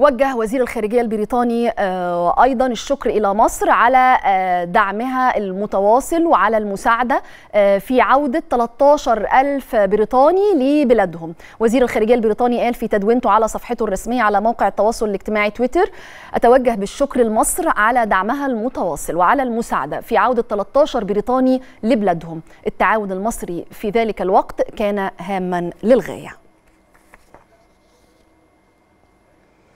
وجه وزير الخارجية البريطاني آه، أيضا الشكر إلى مصر على آه، دعمها المتواصل وعلى المساعدة آه، في عودة 13 ألف بريطاني لبلادهم وزير الخارجية البريطاني قال في تدوينته على صفحته الرسمية على موقع التواصل الاجتماعي تويتر أتوجه بالشكر لمصر على دعمها المتواصل وعلى المساعدة في عودة 13 بريطاني لبلادهم التعاون المصري في ذلك الوقت كان هاما للغاية